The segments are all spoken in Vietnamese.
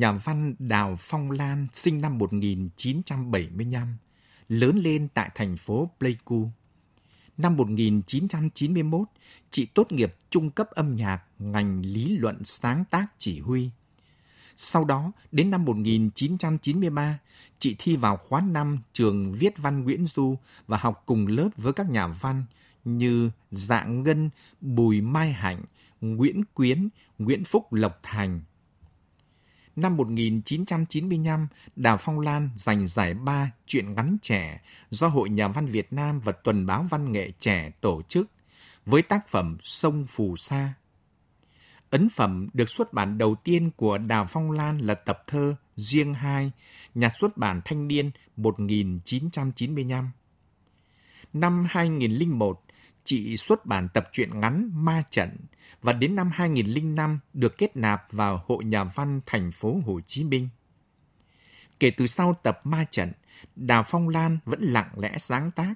nhà văn Đào Phong Lan sinh năm 1975, lớn lên tại thành phố Pleiku. Năm 1991, chị tốt nghiệp trung cấp âm nhạc ngành lý luận sáng tác chỉ huy. Sau đó, đến năm 1993, chị thi vào khóa 5 trường Viết Văn Nguyễn Du và học cùng lớp với các nhà văn như dạng Ngân, Bùi Mai Hạnh, Nguyễn Quyến, Nguyễn Phúc Lộc Thành, năm 1995, Đào Phong Lan giành giải ba Chuyện ngắn trẻ do Hội Nhà văn Việt Nam và Tuần báo Văn nghệ trẻ tổ chức với tác phẩm Sông Phù Sa. Ấn phẩm được xuất bản đầu tiên của Đào Phong Lan là tập thơ Riêng Hai, nhà xuất bản Thanh niên 1995. Năm 2001, chị xuất bản tập truyện ngắn Ma Trận và đến năm 2005 được kết nạp vào Hội Nhà văn thành phố Hồ Chí Minh. Kể từ sau tập Ma Trận, Đào Phong Lan vẫn lặng lẽ sáng tác.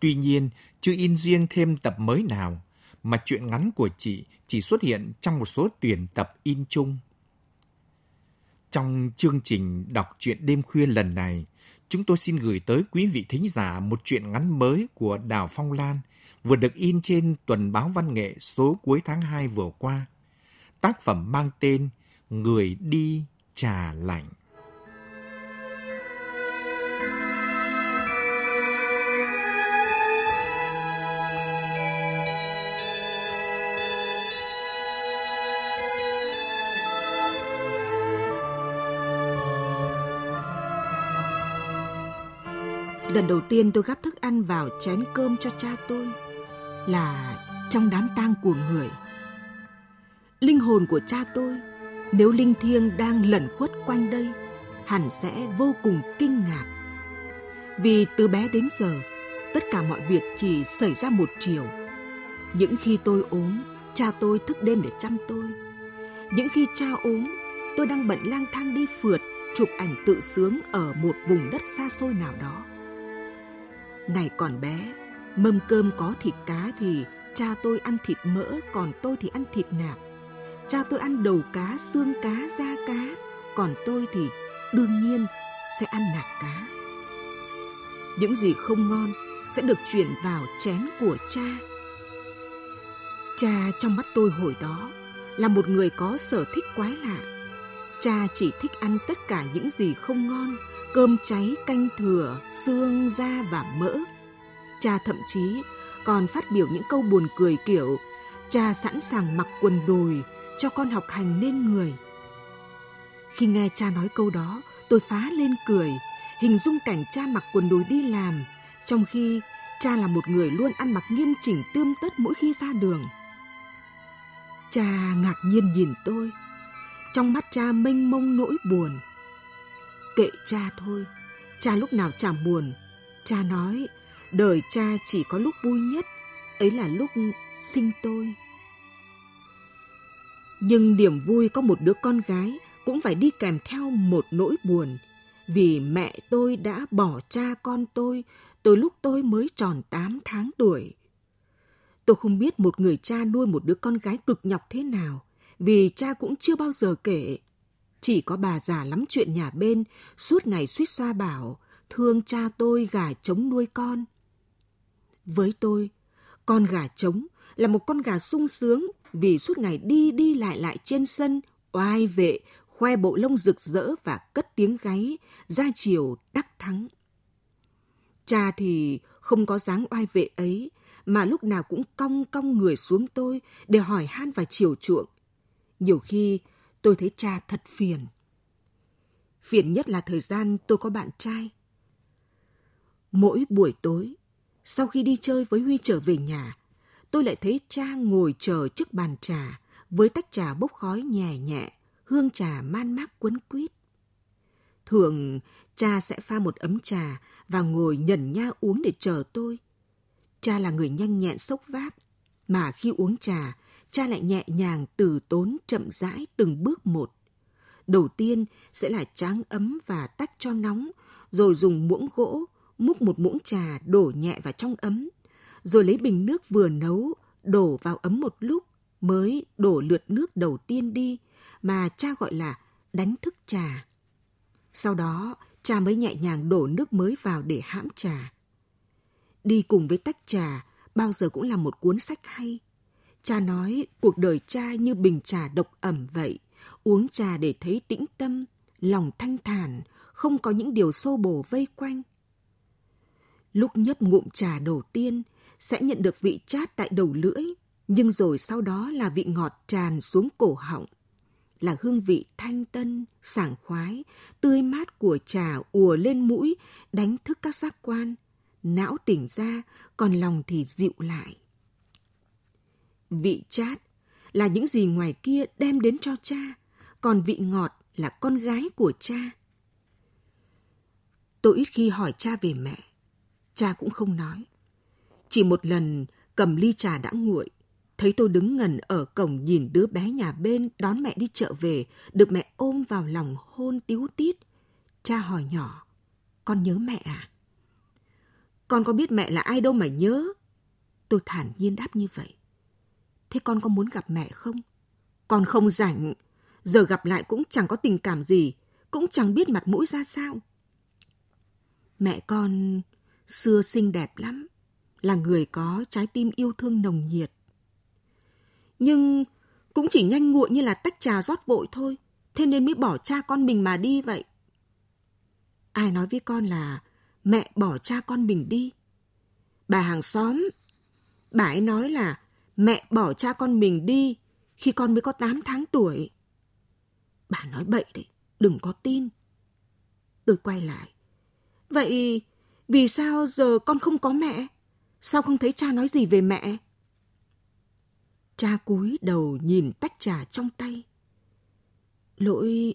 Tuy nhiên, chưa in riêng thêm tập mới nào, mà truyện ngắn của chị chỉ xuất hiện trong một số tuyển tập in chung. Trong chương trình đọc truyện đêm khuya lần này, chúng tôi xin gửi tới quý vị thính giả một truyện ngắn mới của Đào Phong Lan – vừa được in trên tuần báo văn nghệ số cuối tháng 2 vừa qua. Tác phẩm mang tên Người đi trà lạnh. Lần đầu tiên tôi gắp thức ăn vào chén cơm cho cha tôi – là trong đám tang của người. Linh hồn của cha tôi, nếu linh thiêng đang lẩn khuất quanh đây, hẳn sẽ vô cùng kinh ngạc. Vì từ bé đến giờ, tất cả mọi việc chỉ xảy ra một chiều. Những khi tôi ốm, cha tôi thức đêm để chăm tôi. Những khi cha ốm, tôi đang bận lang thang đi phượt, chụp ảnh tự sướng ở một vùng đất xa xôi nào đó. Này còn bé, Mâm cơm có thịt cá thì cha tôi ăn thịt mỡ, còn tôi thì ăn thịt nạc. Cha tôi ăn đầu cá, xương cá, da cá, còn tôi thì đương nhiên sẽ ăn nạc cá. Những gì không ngon sẽ được chuyển vào chén của cha. Cha trong mắt tôi hồi đó là một người có sở thích quái lạ. Cha chỉ thích ăn tất cả những gì không ngon, cơm cháy, canh thừa, xương, da và mỡ – Cha thậm chí còn phát biểu những câu buồn cười kiểu cha sẵn sàng mặc quần đùi cho con học hành nên người. Khi nghe cha nói câu đó, tôi phá lên cười, hình dung cảnh cha mặc quần đùi đi làm, trong khi cha là một người luôn ăn mặc nghiêm chỉnh tươm tất mỗi khi ra đường. Cha ngạc nhiên nhìn tôi, trong mắt cha mênh mông nỗi buồn. Kệ cha thôi, cha lúc nào chả buồn, cha nói đời cha chỉ có lúc vui nhất ấy là lúc sinh tôi nhưng niềm vui có một đứa con gái cũng phải đi kèm theo một nỗi buồn vì mẹ tôi đã bỏ cha con tôi từ lúc tôi mới tròn 8 tháng tuổi. Tôi không biết một người cha nuôi một đứa con gái cực nhọc thế nào, vì cha cũng chưa bao giờ kể. Chỉ có bà già lắm chuyện nhà bên, suốt ngày suýt xoa bảo, thương cha tôi gà chống nuôi con. Với tôi, con gà trống là một con gà sung sướng vì suốt ngày đi đi lại lại trên sân, oai vệ, khoe bộ lông rực rỡ và cất tiếng gáy, ra chiều đắc thắng. Cha thì không có dáng oai vệ ấy, mà lúc nào cũng cong cong người xuống tôi để hỏi han và chiều chuộng. Nhiều khi tôi thấy cha thật phiền. Phiền nhất là thời gian tôi có bạn trai. Mỗi buổi tối, sau khi đi chơi với Huy trở về nhà, tôi lại thấy cha ngồi chờ trước bàn trà với tách trà bốc khói nhẹ nhẹ, hương trà man mác quấn quýt. Thường, cha sẽ pha một ấm trà và ngồi nhẩn nha uống để chờ tôi. Cha là người nhanh nhẹn sốc vác, mà khi uống trà, cha lại nhẹ nhàng từ tốn chậm rãi từng bước một. Đầu tiên sẽ là tráng ấm và tách cho nóng, rồi dùng muỗng gỗ múc một muỗng trà đổ nhẹ vào trong ấm, rồi lấy bình nước vừa nấu đổ vào ấm một lúc mới đổ lượt nước đầu tiên đi mà cha gọi là đánh thức trà. Sau đó, cha mới nhẹ nhàng đổ nước mới vào để hãm trà. Đi cùng với tách trà bao giờ cũng là một cuốn sách hay. Cha nói cuộc đời cha như bình trà độc ẩm vậy, uống trà để thấy tĩnh tâm, lòng thanh thản, không có những điều xô bồ vây quanh – Lúc nhấp ngụm trà đầu tiên sẽ nhận được vị chát tại đầu lưỡi, nhưng rồi sau đó là vị ngọt tràn xuống cổ họng. Là hương vị thanh tân, sảng khoái, tươi mát của trà ùa lên mũi, đánh thức các giác quan. Não tỉnh ra, còn lòng thì dịu lại. Vị chát là những gì ngoài kia đem đến cho cha, còn vị ngọt là con gái của cha. Tôi ít khi hỏi cha về mẹ, cha cũng không nói. Chỉ một lần cầm ly trà đã nguội, thấy tôi đứng ngần ở cổng nhìn đứa bé nhà bên đón mẹ đi chợ về, được mẹ ôm vào lòng hôn tíu tít. Cha hỏi nhỏ, con nhớ mẹ à? Con có biết mẹ là ai đâu mà nhớ. Tôi thản nhiên đáp như vậy. Thế con có muốn gặp mẹ không? Con không rảnh, giờ gặp lại cũng chẳng có tình cảm gì, cũng chẳng biết mặt mũi ra sao. Mẹ con xưa xinh đẹp lắm, là người có trái tim yêu thương nồng nhiệt. Nhưng cũng chỉ nhanh nguội như là tách trà rót vội thôi, thế nên mới bỏ cha con mình mà đi vậy. Ai nói với con là mẹ bỏ cha con mình đi? Bà hàng xóm, bà ấy nói là mẹ bỏ cha con mình đi khi con mới có 8 tháng tuổi. Bà nói bậy đấy, đừng có tin. Tôi quay lại. Vậy vì sao giờ con không có mẹ? Sao không thấy cha nói gì về mẹ? Cha cúi đầu nhìn tách trà trong tay. Lỗi,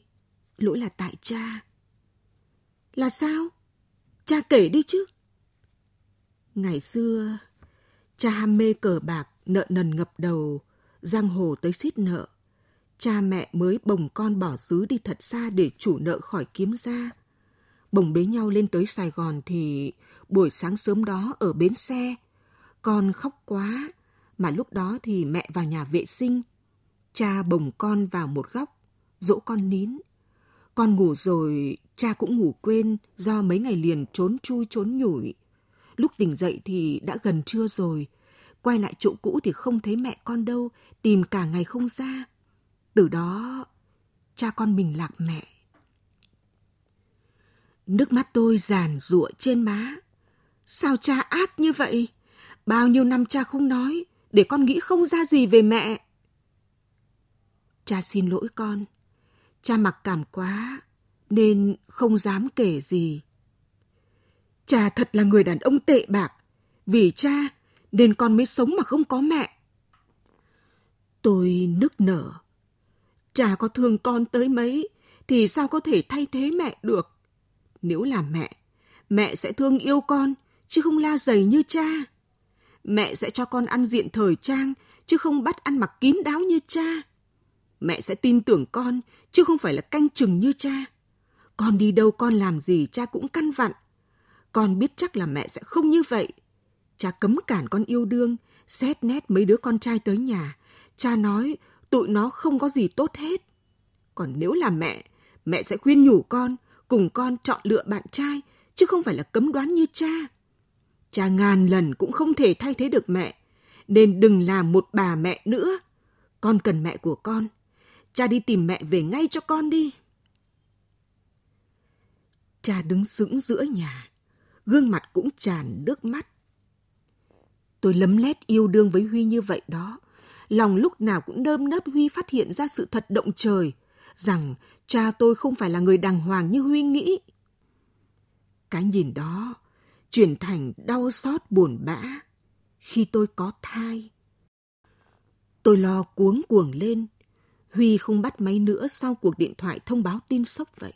lỗi là tại cha. Là sao? Cha kể đi chứ. Ngày xưa, cha ham mê cờ bạc, nợ nần ngập đầu, giang hồ tới xiết nợ. Cha mẹ mới bồng con bỏ xứ đi thật xa để chủ nợ khỏi kiếm ra bồng bế nhau lên tới Sài Gòn thì buổi sáng sớm đó ở bến xe, con khóc quá, mà lúc đó thì mẹ vào nhà vệ sinh, cha bồng con vào một góc, dỗ con nín. Con ngủ rồi, cha cũng ngủ quên do mấy ngày liền trốn chui trốn nhủi. Lúc tỉnh dậy thì đã gần trưa rồi, quay lại chỗ cũ thì không thấy mẹ con đâu, tìm cả ngày không ra. Từ đó, cha con mình lạc mẹ. Nước mắt tôi giàn rụa trên má. Sao cha ác như vậy? Bao nhiêu năm cha không nói, để con nghĩ không ra gì về mẹ. Cha xin lỗi con. Cha mặc cảm quá, nên không dám kể gì. Cha thật là người đàn ông tệ bạc. Vì cha, nên con mới sống mà không có mẹ. Tôi nức nở. Cha có thương con tới mấy, thì sao có thể thay thế mẹ được? Nếu là mẹ, mẹ sẽ thương yêu con, chứ không la dày như cha. Mẹ sẽ cho con ăn diện thời trang, chứ không bắt ăn mặc kín đáo như cha. Mẹ sẽ tin tưởng con, chứ không phải là canh chừng như cha. Con đi đâu con làm gì cha cũng căn vặn. Con biết chắc là mẹ sẽ không như vậy. Cha cấm cản con yêu đương, xét nét mấy đứa con trai tới nhà. Cha nói tụi nó không có gì tốt hết. Còn nếu là mẹ, mẹ sẽ khuyên nhủ con – cùng con chọn lựa bạn trai, chứ không phải là cấm đoán như cha. Cha ngàn lần cũng không thể thay thế được mẹ, nên đừng làm một bà mẹ nữa. Con cần mẹ của con. Cha đi tìm mẹ về ngay cho con đi. Cha đứng sững giữa nhà, gương mặt cũng tràn nước mắt. Tôi lấm lét yêu đương với Huy như vậy đó. Lòng lúc nào cũng đơm nớp Huy phát hiện ra sự thật động trời, rằng cha tôi không phải là người đàng hoàng như Huy nghĩ. Cái nhìn đó chuyển thành đau xót buồn bã khi tôi có thai. Tôi lo cuống cuồng lên. Huy không bắt máy nữa sau cuộc điện thoại thông báo tin sốc vậy.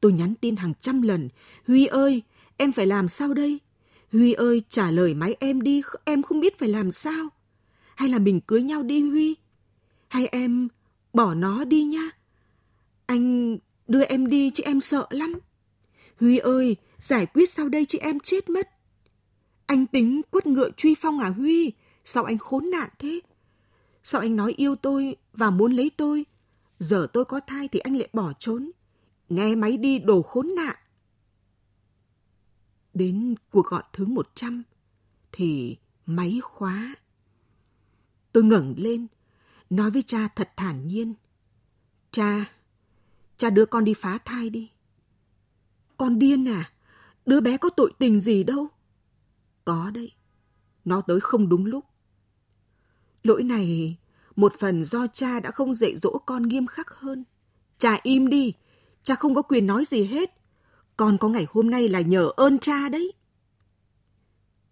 Tôi nhắn tin hàng trăm lần. Huy ơi, em phải làm sao đây? Huy ơi, trả lời máy em đi, em không biết phải làm sao. Hay là mình cưới nhau đi Huy? Hay em bỏ nó đi nhá? Anh đưa em đi chứ em sợ lắm. Huy ơi, giải quyết sau đây chị em chết mất. Anh tính quất ngựa truy phong à Huy? Sao anh khốn nạn thế? Sao anh nói yêu tôi và muốn lấy tôi? Giờ tôi có thai thì anh lại bỏ trốn. Nghe máy đi đồ khốn nạn. Đến cuộc gọi thứ 100 thì máy khóa. Tôi ngẩng lên, nói với cha thật thản nhiên. Cha, Cha đưa con đi phá thai đi. Con điên à? Đứa bé có tội tình gì đâu. Có đấy. Nó tới không đúng lúc. Lỗi này một phần do cha đã không dạy dỗ con nghiêm khắc hơn. Cha im đi, cha không có quyền nói gì hết. Con có ngày hôm nay là nhờ ơn cha đấy.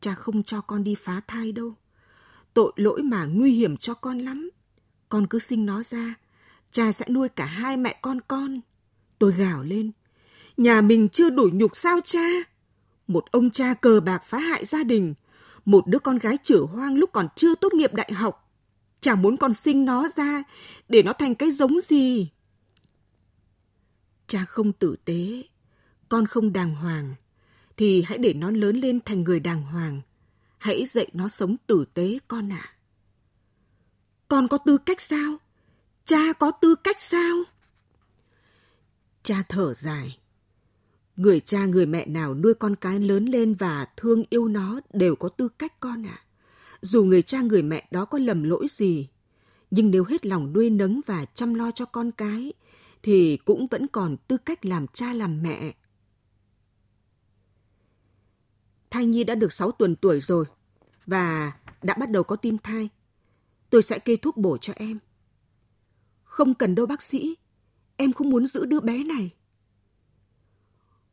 Cha không cho con đi phá thai đâu. Tội lỗi mà nguy hiểm cho con lắm. Con cứ sinh nó ra, cha sẽ nuôi cả hai mẹ con con. Tôi gào lên, nhà mình chưa đủ nhục sao cha? Một ông cha cờ bạc phá hại gia đình, một đứa con gái chửa hoang lúc còn chưa tốt nghiệp đại học. Chả muốn con sinh nó ra để nó thành cái giống gì. Cha không tử tế, con không đàng hoàng, thì hãy để nó lớn lên thành người đàng hoàng. Hãy dạy nó sống tử tế con ạ. À. Con có tư cách sao? Cha có tư cách sao? Cha thở dài. Người cha người mẹ nào nuôi con cái lớn lên và thương yêu nó đều có tư cách con ạ. À. Dù người cha người mẹ đó có lầm lỗi gì, nhưng nếu hết lòng nuôi nấng và chăm lo cho con cái thì cũng vẫn còn tư cách làm cha làm mẹ. Thai nhi đã được 6 tuần tuổi rồi và đã bắt đầu có tim thai. Tôi sẽ kê thuốc bổ cho em. Không cần đâu bác sĩ, em không muốn giữ đứa bé này.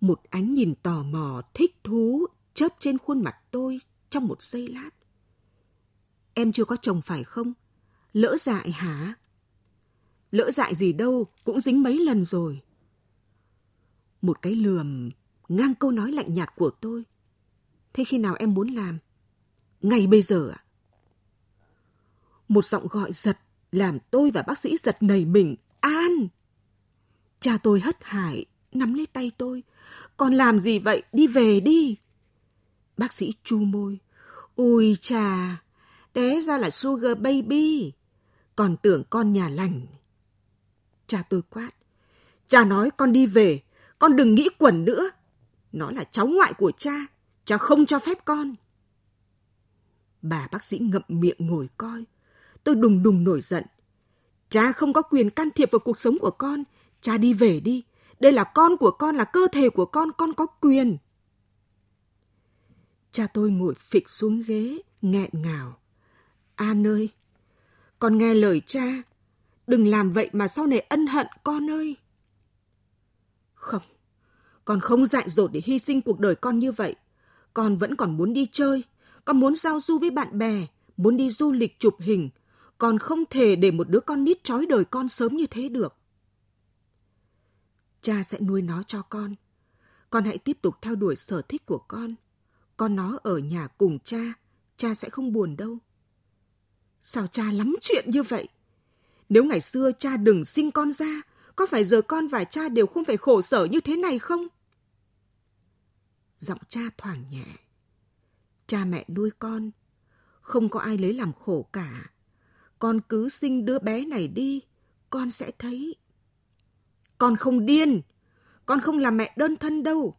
Một ánh nhìn tò mò, thích thú, chớp trên khuôn mặt tôi trong một giây lát. Em chưa có chồng phải không? Lỡ dại hả? Lỡ dại gì đâu, cũng dính mấy lần rồi. Một cái lườm ngang câu nói lạnh nhạt của tôi. Thế khi nào em muốn làm? Ngày bây giờ ạ? Một giọng gọi giật làm tôi và bác sĩ giật nảy mình. An! Cha tôi hất hải, nắm lấy tay tôi. Còn làm gì vậy? Đi về đi. Bác sĩ chu môi. Ui cha, té ra là sugar baby. Còn tưởng con nhà lành. Cha tôi quát. Cha nói con đi về, con đừng nghĩ quẩn nữa. Nó là cháu ngoại của cha, cha không cho phép con. Bà bác sĩ ngậm miệng ngồi coi, Tôi đùng đùng nổi giận. Cha không có quyền can thiệp vào cuộc sống của con. Cha đi về đi. Đây là con của con, là cơ thể của con, con có quyền. Cha tôi ngồi phịch xuống ghế, nghẹn ngào. An ơi, con nghe lời cha. Đừng làm vậy mà sau này ân hận con ơi. Không, con không dại dột để hy sinh cuộc đời con như vậy. Con vẫn còn muốn đi chơi, con muốn giao du với bạn bè, muốn đi du lịch chụp hình, còn không thể để một đứa con nít trói đời con sớm như thế được. Cha sẽ nuôi nó cho con. Con hãy tiếp tục theo đuổi sở thích của con. Con nó ở nhà cùng cha, cha sẽ không buồn đâu. Sao cha lắm chuyện như vậy? Nếu ngày xưa cha đừng sinh con ra, có phải giờ con và cha đều không phải khổ sở như thế này không? Giọng cha thoảng nhẹ. Cha mẹ nuôi con, không có ai lấy làm khổ cả con cứ sinh đứa bé này đi, con sẽ thấy. Con không điên, con không là mẹ đơn thân đâu.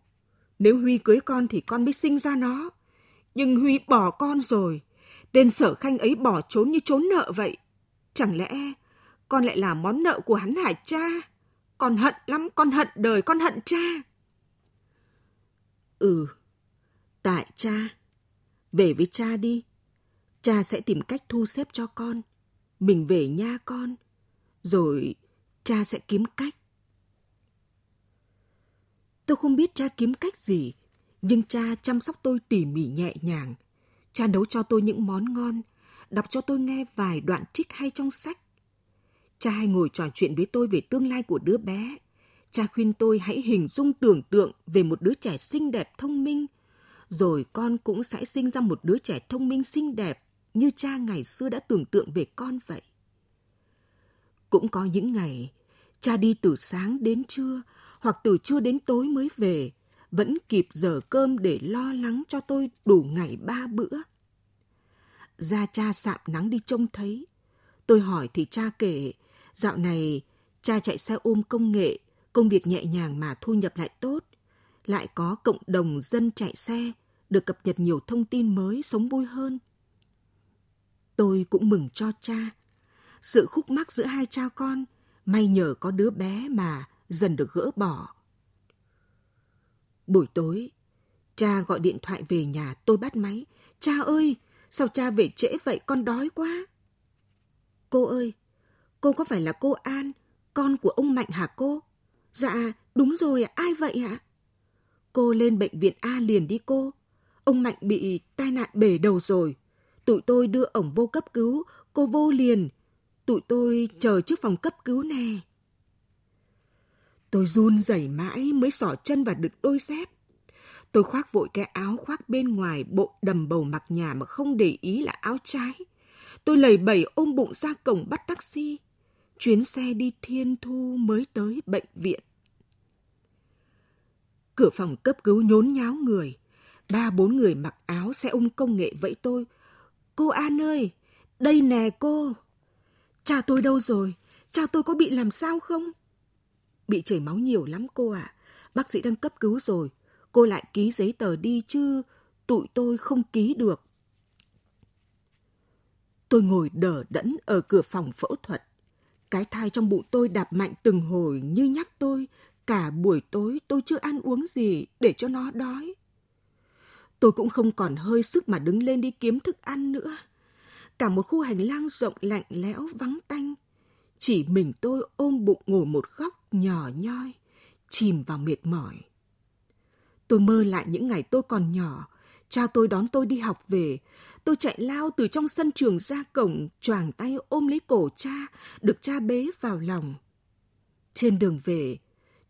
Nếu Huy cưới con thì con mới sinh ra nó. Nhưng Huy bỏ con rồi, tên sở khanh ấy bỏ trốn như trốn nợ vậy. Chẳng lẽ con lại là món nợ của hắn hải cha? Con hận lắm, con hận đời, con hận cha. Ừ, tại cha. Về với cha đi. Cha sẽ tìm cách thu xếp cho con mình về nha con, rồi cha sẽ kiếm cách. Tôi không biết cha kiếm cách gì, nhưng cha chăm sóc tôi tỉ mỉ nhẹ nhàng. Cha nấu cho tôi những món ngon, đọc cho tôi nghe vài đoạn trích hay trong sách. Cha hay ngồi trò chuyện với tôi về tương lai của đứa bé. Cha khuyên tôi hãy hình dung tưởng tượng về một đứa trẻ xinh đẹp thông minh, rồi con cũng sẽ sinh ra một đứa trẻ thông minh xinh đẹp như cha ngày xưa đã tưởng tượng về con vậy. Cũng có những ngày, cha đi từ sáng đến trưa hoặc từ trưa đến tối mới về, vẫn kịp giờ cơm để lo lắng cho tôi đủ ngày ba bữa. Ra cha sạm nắng đi trông thấy. Tôi hỏi thì cha kể, dạo này cha chạy xe ôm công nghệ, công việc nhẹ nhàng mà thu nhập lại tốt. Lại có cộng đồng dân chạy xe, được cập nhật nhiều thông tin mới, sống vui hơn. Tôi cũng mừng cho cha. Sự khúc mắc giữa hai cha con, may nhờ có đứa bé mà dần được gỡ bỏ. Buổi tối, cha gọi điện thoại về nhà tôi bắt máy. Cha ơi, sao cha về trễ vậy con đói quá. Cô ơi, cô có phải là cô An, con của ông Mạnh hả cô? Dạ, đúng rồi, ai vậy ạ? Cô lên bệnh viện A liền đi cô. Ông Mạnh bị tai nạn bể đầu rồi. Tụi tôi đưa ổng vô cấp cứu, cô vô liền. Tụi tôi chờ trước phòng cấp cứu nè. Tôi run rẩy mãi mới sỏ chân vào được đôi dép. Tôi khoác vội cái áo khoác bên ngoài bộ đầm bầu mặc nhà mà không để ý là áo trái. Tôi lầy bẩy ôm bụng ra cổng bắt taxi. Chuyến xe đi thiên thu mới tới bệnh viện. Cửa phòng cấp cứu nhốn nháo người. Ba bốn người mặc áo xe ôm công nghệ vẫy tôi – Cô An ơi, đây nè cô. Cha tôi đâu rồi? Cha tôi có bị làm sao không? Bị chảy máu nhiều lắm cô ạ. À. Bác sĩ đang cấp cứu rồi. Cô lại ký giấy tờ đi chứ tụi tôi không ký được. Tôi ngồi đờ đẫn ở cửa phòng phẫu thuật. Cái thai trong bụng tôi đạp mạnh từng hồi như nhắc tôi. Cả buổi tối tôi chưa ăn uống gì để cho nó đói. Tôi cũng không còn hơi sức mà đứng lên đi kiếm thức ăn nữa. Cả một khu hành lang rộng lạnh lẽo vắng tanh. Chỉ mình tôi ôm bụng ngồi một góc nhỏ nhoi, chìm vào mệt mỏi. Tôi mơ lại những ngày tôi còn nhỏ, cha tôi đón tôi đi học về. Tôi chạy lao từ trong sân trường ra cổng, choàng tay ôm lấy cổ cha, được cha bế vào lòng. Trên đường về,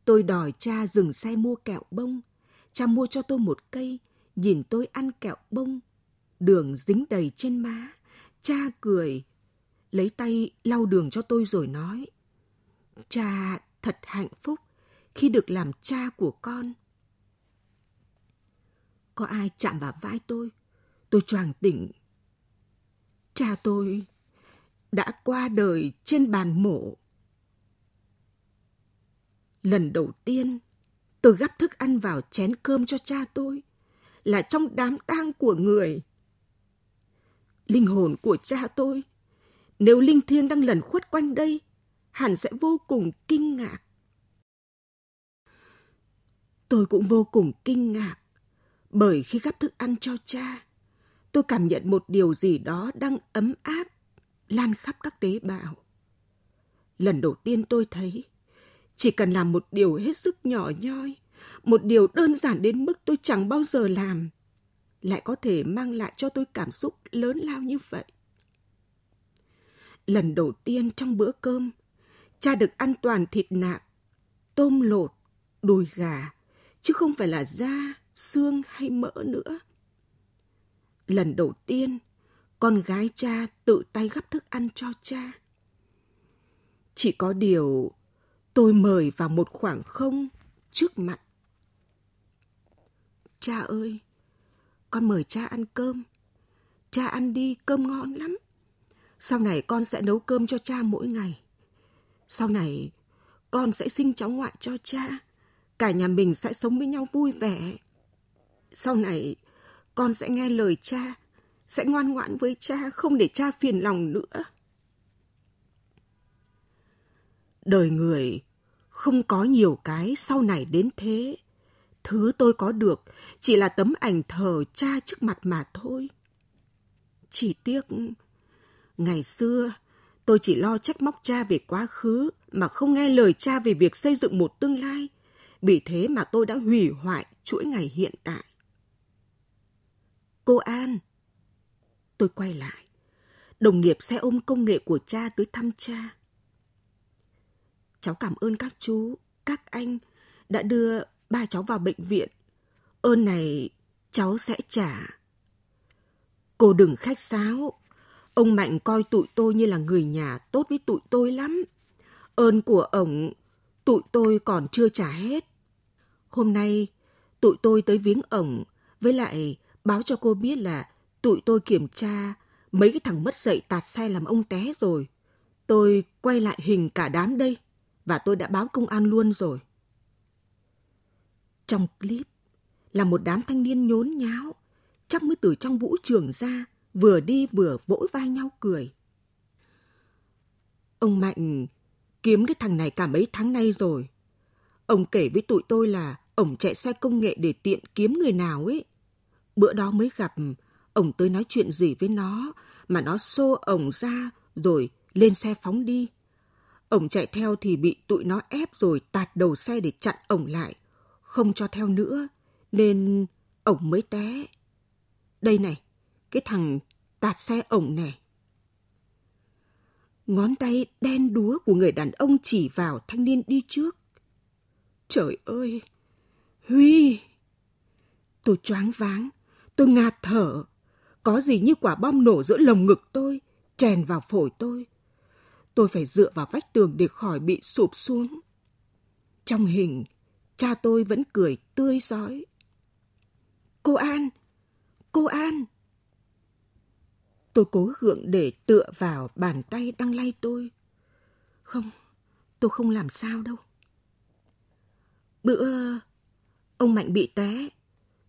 tôi đòi cha dừng xe mua kẹo bông. Cha mua cho tôi một cây, nhìn tôi ăn kẹo bông, đường dính đầy trên má. Cha cười, lấy tay lau đường cho tôi rồi nói. Cha thật hạnh phúc khi được làm cha của con. Có ai chạm vào vai tôi, tôi choàng tỉnh. Cha tôi đã qua đời trên bàn mổ. Lần đầu tiên, tôi gắp thức ăn vào chén cơm cho cha tôi là trong đám tang của người. Linh hồn của cha tôi, nếu linh thiêng đang lẩn khuất quanh đây, hẳn sẽ vô cùng kinh ngạc. Tôi cũng vô cùng kinh ngạc, bởi khi gắp thức ăn cho cha, tôi cảm nhận một điều gì đó đang ấm áp, lan khắp các tế bào. Lần đầu tiên tôi thấy, chỉ cần làm một điều hết sức nhỏ nhoi, một điều đơn giản đến mức tôi chẳng bao giờ làm, lại có thể mang lại cho tôi cảm xúc lớn lao như vậy. Lần đầu tiên trong bữa cơm, cha được ăn toàn thịt nạc, tôm lột, đùi gà, chứ không phải là da, xương hay mỡ nữa. Lần đầu tiên, con gái cha tự tay gắp thức ăn cho cha. Chỉ có điều tôi mời vào một khoảng không trước mặt Cha ơi, con mời cha ăn cơm. Cha ăn đi, cơm ngon lắm. Sau này con sẽ nấu cơm cho cha mỗi ngày. Sau này con sẽ sinh cháu ngoại cho cha. Cả nhà mình sẽ sống với nhau vui vẻ. Sau này con sẽ nghe lời cha, sẽ ngoan ngoãn với cha, không để cha phiền lòng nữa. Đời người không có nhiều cái sau này đến thế Thứ tôi có được chỉ là tấm ảnh thờ cha trước mặt mà thôi. Chỉ tiếc, ngày xưa tôi chỉ lo trách móc cha về quá khứ mà không nghe lời cha về việc xây dựng một tương lai. Vì thế mà tôi đã hủy hoại chuỗi ngày hiện tại. Cô An, tôi quay lại. Đồng nghiệp xe ôm công nghệ của cha tới thăm cha. Cháu cảm ơn các chú, các anh đã đưa ba cháu vào bệnh viện. Ơn này cháu sẽ trả. Cô đừng khách sáo. Ông Mạnh coi tụi tôi như là người nhà tốt với tụi tôi lắm. Ơn của ổng tụi tôi còn chưa trả hết. Hôm nay tụi tôi tới viếng ổng với lại báo cho cô biết là tụi tôi kiểm tra mấy cái thằng mất dậy tạt xe làm ông té rồi. Tôi quay lại hình cả đám đây và tôi đã báo công an luôn rồi. Trong clip là một đám thanh niên nhốn nháo, chắc mới từ trong vũ trường ra, vừa đi vừa vỗ vai nhau cười. Ông Mạnh kiếm cái thằng này cả mấy tháng nay rồi. Ông kể với tụi tôi là ổng chạy xe công nghệ để tiện kiếm người nào ấy. Bữa đó mới gặp, ổng tới nói chuyện gì với nó mà nó xô ổng ra rồi lên xe phóng đi. Ổng chạy theo thì bị tụi nó ép rồi tạt đầu xe để chặn ổng lại – không cho theo nữa, nên ổng mới té. Đây này, cái thằng tạt xe ổng nè Ngón tay đen đúa của người đàn ông chỉ vào thanh niên đi trước. Trời ơi! Huy! Tôi choáng váng, tôi ngạt thở. Có gì như quả bom nổ giữa lồng ngực tôi, chèn vào phổi tôi. Tôi phải dựa vào vách tường để khỏi bị sụp xuống. Trong hình, Cha tôi vẫn cười tươi rói. Cô An! Cô An! Tôi cố gượng để tựa vào bàn tay đang lay tôi. Không, tôi không làm sao đâu. Bữa ông Mạnh bị té,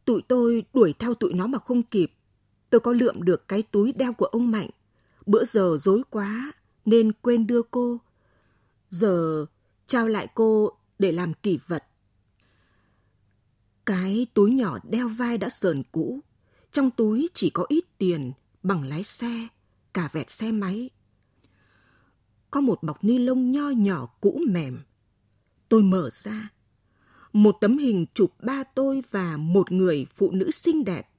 tụi tôi đuổi theo tụi nó mà không kịp. Tôi có lượm được cái túi đeo của ông Mạnh. Bữa giờ dối quá nên quên đưa cô. Giờ trao lại cô để làm kỷ vật. Cái túi nhỏ đeo vai đã sờn cũ, trong túi chỉ có ít tiền, bằng lái xe, cả vẹt xe máy. Có một bọc ni lông nho nhỏ cũ mềm. Tôi mở ra. Một tấm hình chụp ba tôi và một người phụ nữ xinh đẹp.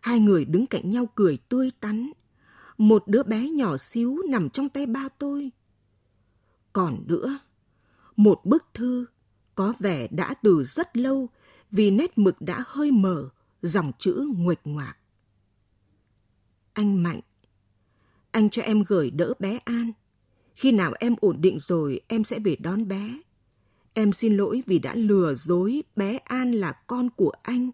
Hai người đứng cạnh nhau cười tươi tắn. Một đứa bé nhỏ xíu nằm trong tay ba tôi. Còn nữa, một bức thư có vẻ đã từ rất lâu vì nét mực đã hơi mở, dòng chữ nguệch ngoạc. Anh Mạnh, anh cho em gửi đỡ bé An. Khi nào em ổn định rồi, em sẽ về đón bé. Em xin lỗi vì đã lừa dối bé An là con của anh.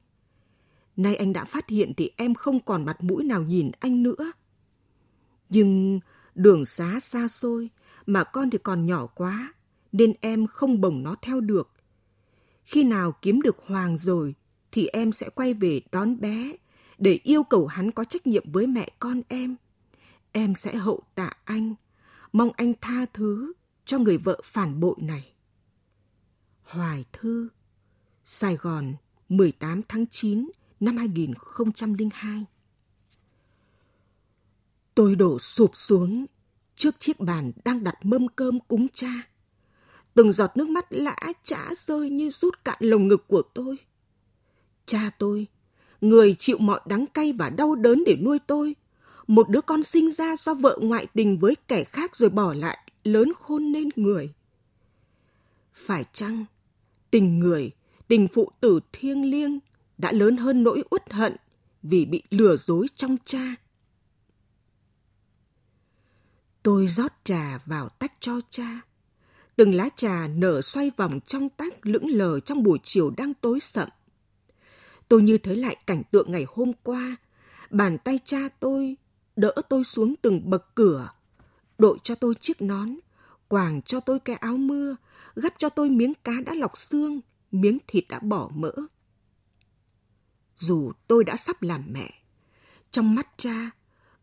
Nay anh đã phát hiện thì em không còn mặt mũi nào nhìn anh nữa. Nhưng đường xá xa xôi, mà con thì còn nhỏ quá, nên em không bồng nó theo được khi nào kiếm được Hoàng rồi thì em sẽ quay về đón bé để yêu cầu hắn có trách nhiệm với mẹ con em. Em sẽ hậu tạ anh, mong anh tha thứ cho người vợ phản bội này. Hoài Thư, Sài Gòn, 18 tháng 9 năm 2002. Tôi đổ sụp xuống trước chiếc bàn đang đặt mâm cơm cúng cha. Từng giọt nước mắt lã chã rơi như rút cạn lồng ngực của tôi. Cha tôi, người chịu mọi đắng cay và đau đớn để nuôi tôi, một đứa con sinh ra do vợ ngoại tình với kẻ khác rồi bỏ lại, lớn khôn nên người. Phải chăng tình người, tình phụ tử thiêng liêng đã lớn hơn nỗi uất hận vì bị lừa dối trong cha? Tôi rót trà vào tách cho cha từng lá trà nở xoay vòng trong tác lững lờ trong buổi chiều đang tối sậm. Tôi như thấy lại cảnh tượng ngày hôm qua, bàn tay cha tôi đỡ tôi xuống từng bậc cửa, đội cho tôi chiếc nón, quàng cho tôi cái áo mưa, gắp cho tôi miếng cá đã lọc xương, miếng thịt đã bỏ mỡ. Dù tôi đã sắp làm mẹ, trong mắt cha,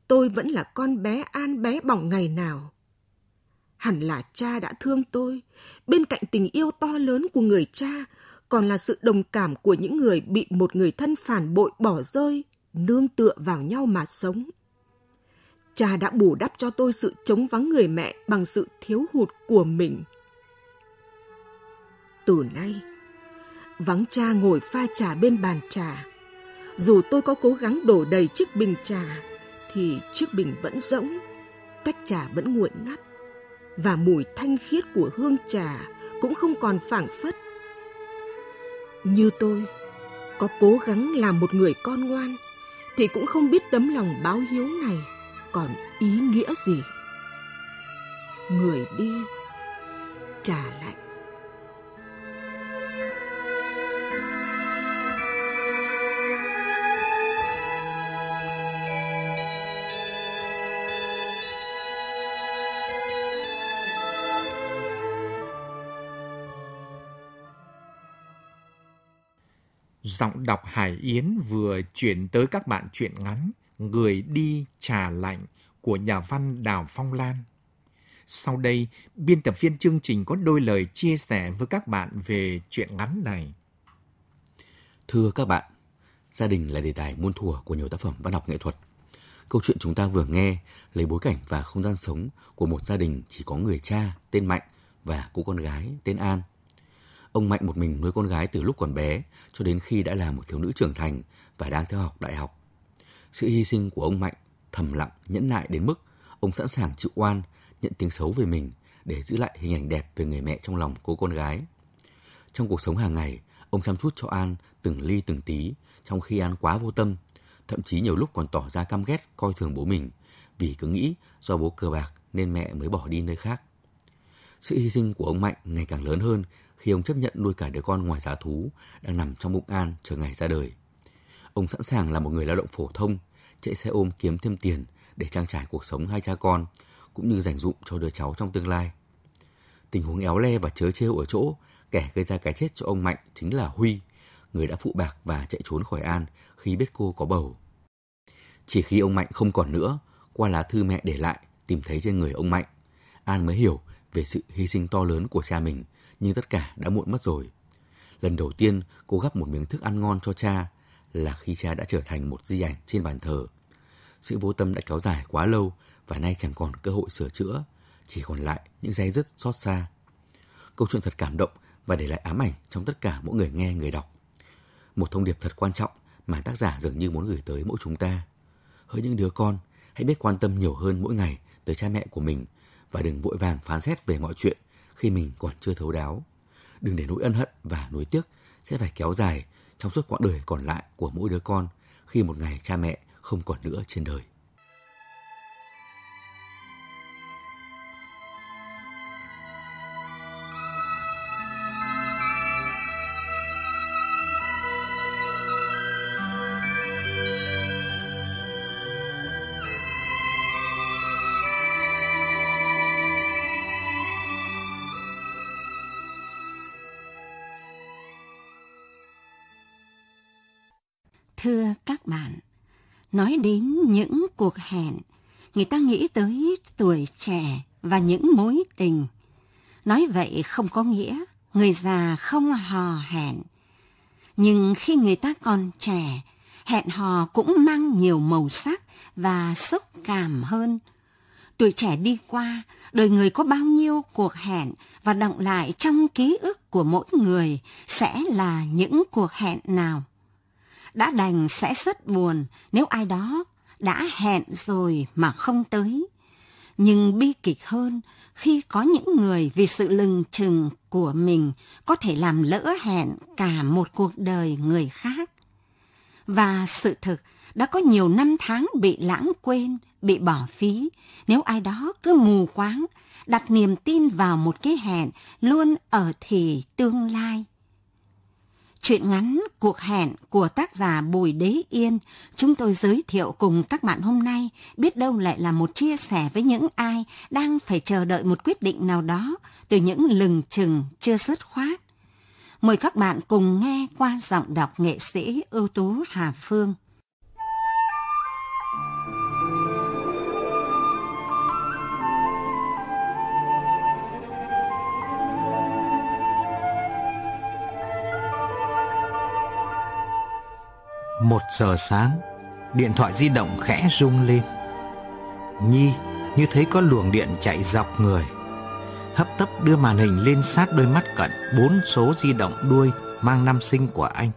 tôi vẫn là con bé an bé bỏng ngày nào hẳn là cha đã thương tôi bên cạnh tình yêu to lớn của người cha còn là sự đồng cảm của những người bị một người thân phản bội bỏ rơi nương tựa vào nhau mà sống cha đã bù đắp cho tôi sự chống vắng người mẹ bằng sự thiếu hụt của mình từ nay vắng cha ngồi pha trà bên bàn trà dù tôi có cố gắng đổ đầy chiếc bình trà thì chiếc bình vẫn rỗng cách trà vẫn nguội ngắt và mùi thanh khiết của hương trà cũng không còn phảng phất. Như tôi, có cố gắng làm một người con ngoan thì cũng không biết tấm lòng báo hiếu này còn ý nghĩa gì. Người đi, trả lại giọng đọc Hải Yến vừa chuyển tới các bạn truyện ngắn Người đi trà lạnh của nhà văn Đào Phong Lan. Sau đây, biên tập viên chương trình có đôi lời chia sẻ với các bạn về truyện ngắn này. Thưa các bạn, gia đình là đề tài muôn thuở của nhiều tác phẩm văn học nghệ thuật. Câu chuyện chúng ta vừa nghe lấy bối cảnh và không gian sống của một gia đình chỉ có người cha tên Mạnh và cô con gái tên An. Ông Mạnh một mình nuôi con gái từ lúc còn bé cho đến khi đã là một thiếu nữ trưởng thành và đang theo học đại học. Sự hy sinh của ông Mạnh thầm lặng, nhẫn nại đến mức ông sẵn sàng chịu oan, nhận tiếng xấu về mình để giữ lại hình ảnh đẹp về người mẹ trong lòng cô con gái. Trong cuộc sống hàng ngày, ông chăm chút cho An từng ly từng tí, trong khi An quá vô tâm, thậm chí nhiều lúc còn tỏ ra căm ghét coi thường bố mình vì cứ nghĩ do bố cờ bạc nên mẹ mới bỏ đi nơi khác. Sự hy sinh của ông Mạnh ngày càng lớn hơn khi ông chấp nhận nuôi cả đứa con ngoài giá thú đang nằm trong bụng An chờ ngày ra đời. Ông sẵn sàng là một người lao động phổ thông, chạy xe ôm kiếm thêm tiền để trang trải cuộc sống hai cha con, cũng như dành dụm cho đứa cháu trong tương lai. Tình huống éo le và chớ trêu ở chỗ, kẻ gây ra cái chết cho ông Mạnh chính là Huy, người đã phụ bạc và chạy trốn khỏi An khi biết cô có bầu. Chỉ khi ông Mạnh không còn nữa, qua lá thư mẹ để lại tìm thấy trên người ông Mạnh, An mới hiểu về sự hy sinh to lớn của cha mình nhưng tất cả đã muộn mất rồi. Lần đầu tiên cô gắp một miếng thức ăn ngon cho cha là khi cha đã trở thành một di ảnh trên bàn thờ. Sự vô tâm đã kéo dài quá lâu và nay chẳng còn cơ hội sửa chữa, chỉ còn lại những dây dứt xót xa. Câu chuyện thật cảm động và để lại ám ảnh trong tất cả mỗi người nghe người đọc. Một thông điệp thật quan trọng mà tác giả dường như muốn gửi tới mỗi chúng ta. Hỡi những đứa con, hãy biết quan tâm nhiều hơn mỗi ngày tới cha mẹ của mình và đừng vội vàng phán xét về mọi chuyện khi mình còn chưa thấu đáo. Đừng để nỗi ân hận và nỗi tiếc sẽ phải kéo dài trong suốt quãng đời còn lại của mỗi đứa con khi một ngày cha mẹ không còn nữa trên đời. nói đến những cuộc hẹn, người ta nghĩ tới tuổi trẻ và những mối tình. Nói vậy không có nghĩa người già không hò hẹn. Nhưng khi người ta còn trẻ, hẹn hò cũng mang nhiều màu sắc và xúc cảm hơn. Tuổi trẻ đi qua, đời người có bao nhiêu cuộc hẹn và động lại trong ký ức của mỗi người sẽ là những cuộc hẹn nào đã đành sẽ rất buồn nếu ai đó đã hẹn rồi mà không tới. Nhưng bi kịch hơn khi có những người vì sự lừng chừng của mình có thể làm lỡ hẹn cả một cuộc đời người khác. Và sự thực đã có nhiều năm tháng bị lãng quên, bị bỏ phí nếu ai đó cứ mù quáng đặt niềm tin vào một cái hẹn luôn ở thì tương lai. Chuyện ngắn Cuộc hẹn của tác giả Bùi Đế Yên chúng tôi giới thiệu cùng các bạn hôm nay biết đâu lại là một chia sẻ với những ai đang phải chờ đợi một quyết định nào đó từ những lừng chừng chưa dứt khoát. Mời các bạn cùng nghe qua giọng đọc nghệ sĩ ưu tú Hà Phương. Một giờ sáng, điện thoại di động khẽ rung lên. Nhi như thấy có luồng điện chạy dọc người. Hấp tấp đưa màn hình lên sát đôi mắt cận bốn số di động đuôi mang năm sinh của anh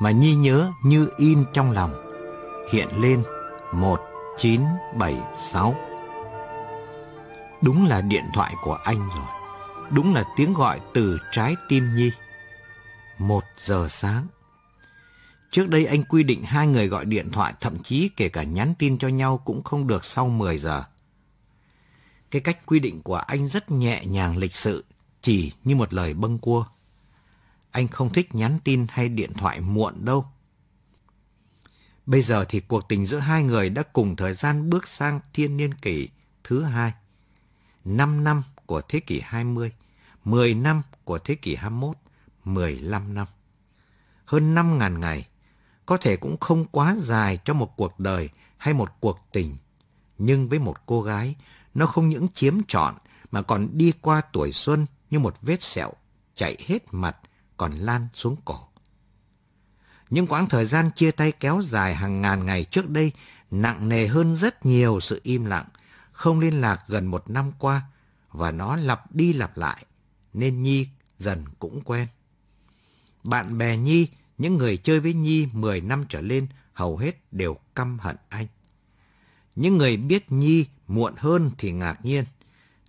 mà Nhi nhớ như in trong lòng. Hiện lên 1976. Đúng là điện thoại của anh rồi. Đúng là tiếng gọi từ trái tim Nhi. Một giờ sáng. Trước đây anh quy định hai người gọi điện thoại, thậm chí kể cả nhắn tin cho nhau cũng không được sau 10 giờ. Cái cách quy định của anh rất nhẹ nhàng lịch sự, chỉ như một lời bâng cua. Anh không thích nhắn tin hay điện thoại muộn đâu. Bây giờ thì cuộc tình giữa hai người đã cùng thời gian bước sang thiên niên kỷ thứ hai. năm năm của thế kỷ 20, 10 năm của thế kỷ 21, 15 năm. Hơn 5.000 ngày, có thể cũng không quá dài cho một cuộc đời hay một cuộc tình. Nhưng với một cô gái, nó không những chiếm trọn mà còn đi qua tuổi xuân như một vết sẹo chạy hết mặt còn lan xuống cổ. Những quãng thời gian chia tay kéo dài hàng ngàn ngày trước đây nặng nề hơn rất nhiều sự im lặng, không liên lạc gần một năm qua và nó lặp đi lặp lại nên Nhi dần cũng quen. Bạn bè Nhi những người chơi với Nhi 10 năm trở lên hầu hết đều căm hận anh. Những người biết Nhi muộn hơn thì ngạc nhiên.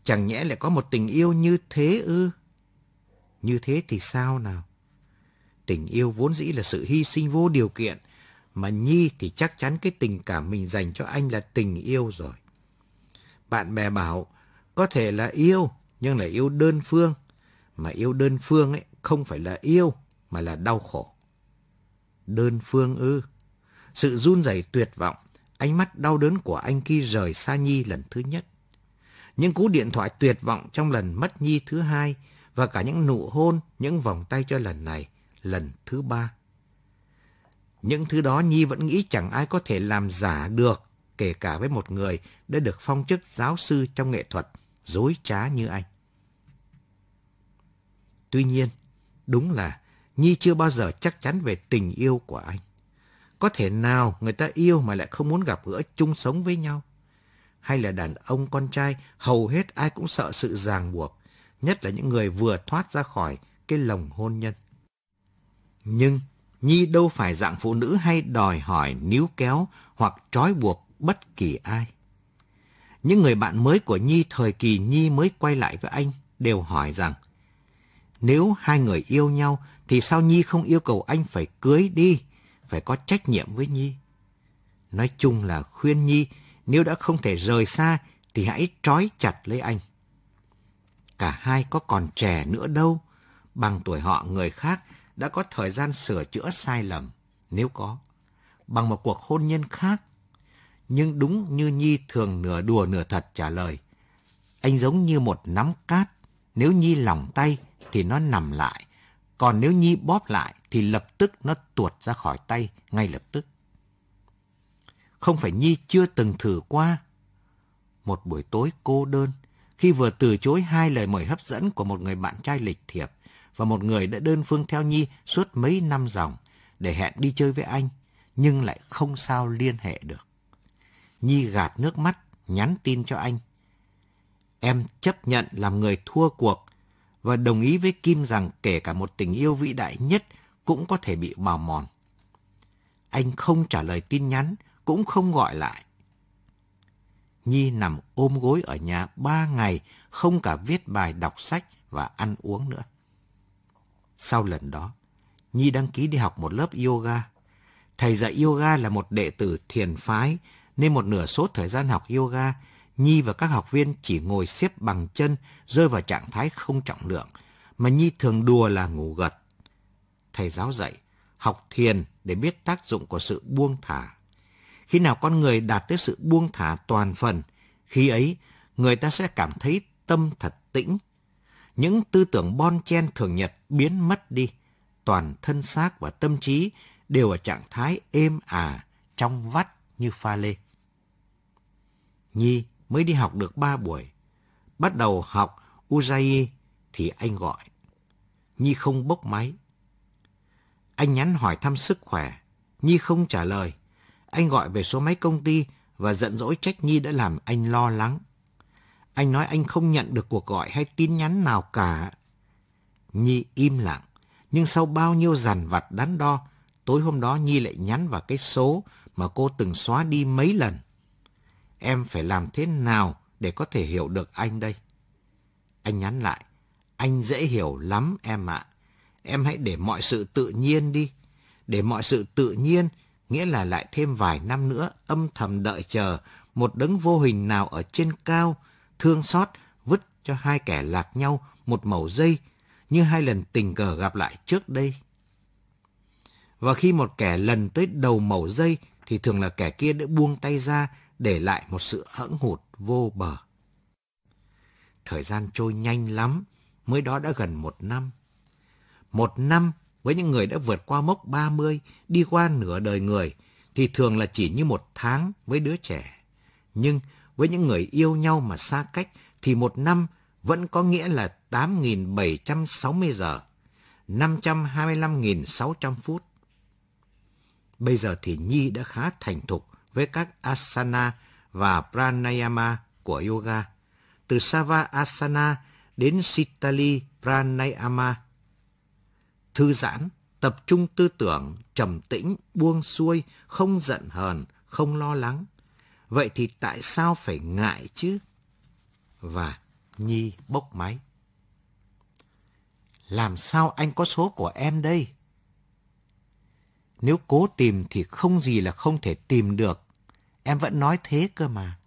Chẳng nhẽ lại có một tình yêu như thế ư? Như thế thì sao nào? Tình yêu vốn dĩ là sự hy sinh vô điều kiện, mà Nhi thì chắc chắn cái tình cảm mình dành cho anh là tình yêu rồi. Bạn bè bảo, có thể là yêu, nhưng là yêu đơn phương. Mà yêu đơn phương ấy không phải là yêu, mà là đau khổ đơn phương ư. Sự run rẩy tuyệt vọng, ánh mắt đau đớn của anh khi rời xa Nhi lần thứ nhất. Những cú điện thoại tuyệt vọng trong lần mất Nhi thứ hai và cả những nụ hôn, những vòng tay cho lần này, lần thứ ba. Những thứ đó Nhi vẫn nghĩ chẳng ai có thể làm giả được, kể cả với một người đã được phong chức giáo sư trong nghệ thuật, dối trá như anh. Tuy nhiên, đúng là Nhi chưa bao giờ chắc chắn về tình yêu của anh. Có thể nào người ta yêu mà lại không muốn gặp gỡ chung sống với nhau? Hay là đàn ông con trai hầu hết ai cũng sợ sự ràng buộc, nhất là những người vừa thoát ra khỏi cái lồng hôn nhân. Nhưng Nhi đâu phải dạng phụ nữ hay đòi hỏi níu kéo hoặc trói buộc bất kỳ ai. Những người bạn mới của Nhi thời kỳ Nhi mới quay lại với anh đều hỏi rằng nếu hai người yêu nhau thì sao Nhi không yêu cầu anh phải cưới đi, phải có trách nhiệm với Nhi. Nói chung là khuyên Nhi, nếu đã không thể rời xa thì hãy trói chặt lấy anh. Cả hai có còn trẻ nữa đâu, bằng tuổi họ người khác đã có thời gian sửa chữa sai lầm, nếu có, bằng một cuộc hôn nhân khác. Nhưng đúng như Nhi thường nửa đùa nửa thật trả lời, anh giống như một nắm cát, nếu Nhi lòng tay thì nó nằm lại, còn nếu Nhi bóp lại thì lập tức nó tuột ra khỏi tay ngay lập tức. Không phải Nhi chưa từng thử qua. Một buổi tối cô đơn, khi vừa từ chối hai lời mời hấp dẫn của một người bạn trai lịch thiệp và một người đã đơn phương theo Nhi suốt mấy năm dòng để hẹn đi chơi với anh, nhưng lại không sao liên hệ được. Nhi gạt nước mắt, nhắn tin cho anh. Em chấp nhận làm người thua cuộc và đồng ý với Kim rằng kể cả một tình yêu vĩ đại nhất cũng có thể bị bào mòn. Anh không trả lời tin nhắn, cũng không gọi lại. Nhi nằm ôm gối ở nhà ba ngày, không cả viết bài đọc sách và ăn uống nữa. Sau lần đó, Nhi đăng ký đi học một lớp yoga. Thầy dạy yoga là một đệ tử thiền phái, nên một nửa số thời gian học yoga Nhi và các học viên chỉ ngồi xếp bằng chân, rơi vào trạng thái không trọng lượng, mà Nhi thường đùa là ngủ gật. Thầy giáo dạy, học thiền để biết tác dụng của sự buông thả. Khi nào con người đạt tới sự buông thả toàn phần, khi ấy người ta sẽ cảm thấy tâm thật tĩnh. Những tư tưởng bon chen thường nhật biến mất đi, toàn thân xác và tâm trí đều ở trạng thái êm ả, à, trong vắt như pha lê. Nhi mới đi học được ba buổi. Bắt đầu học Uzai thì anh gọi. Nhi không bốc máy. Anh nhắn hỏi thăm sức khỏe. Nhi không trả lời. Anh gọi về số máy công ty và giận dỗi trách Nhi đã làm anh lo lắng. Anh nói anh không nhận được cuộc gọi hay tin nhắn nào cả. Nhi im lặng, nhưng sau bao nhiêu dằn vặt đắn đo, tối hôm đó Nhi lại nhắn vào cái số mà cô từng xóa đi mấy lần em phải làm thế nào để có thể hiểu được anh đây? Anh nhắn lại, anh dễ hiểu lắm em ạ. Em hãy để mọi sự tự nhiên đi. Để mọi sự tự nhiên nghĩa là lại thêm vài năm nữa âm thầm đợi chờ một đấng vô hình nào ở trên cao, thương xót, vứt cho hai kẻ lạc nhau một mẩu dây như hai lần tình cờ gặp lại trước đây. Và khi một kẻ lần tới đầu mẩu dây thì thường là kẻ kia đã buông tay ra để lại một sự hững hụt vô bờ. Thời gian trôi nhanh lắm, mới đó đã gần một năm. Một năm với những người đã vượt qua mốc 30, đi qua nửa đời người, thì thường là chỉ như một tháng với đứa trẻ. Nhưng với những người yêu nhau mà xa cách, thì một năm vẫn có nghĩa là 8.760 giờ, 525.600 phút. Bây giờ thì Nhi đã khá thành thục với các asana và pranayama của yoga, từ Sava Asana đến Sitali Pranayama. Thư giãn, tập trung tư tưởng, trầm tĩnh, buông xuôi, không giận hờn, không lo lắng. Vậy thì tại sao phải ngại chứ? Và Nhi bốc máy. Làm sao anh có số của em đây? Nếu cố tìm thì không gì là không thể tìm được Em vẫn nói thế cơ mà.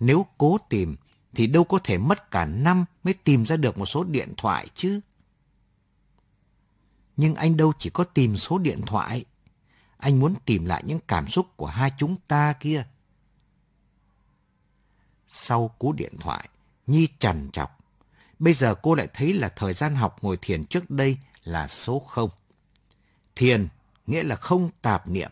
Nếu cố tìm thì đâu có thể mất cả năm mới tìm ra được một số điện thoại chứ. Nhưng anh đâu chỉ có tìm số điện thoại. Anh muốn tìm lại những cảm xúc của hai chúng ta kia. Sau cú điện thoại, Nhi trằn trọc. Bây giờ cô lại thấy là thời gian học ngồi thiền trước đây là số không. Thiền nghĩa là không tạp niệm.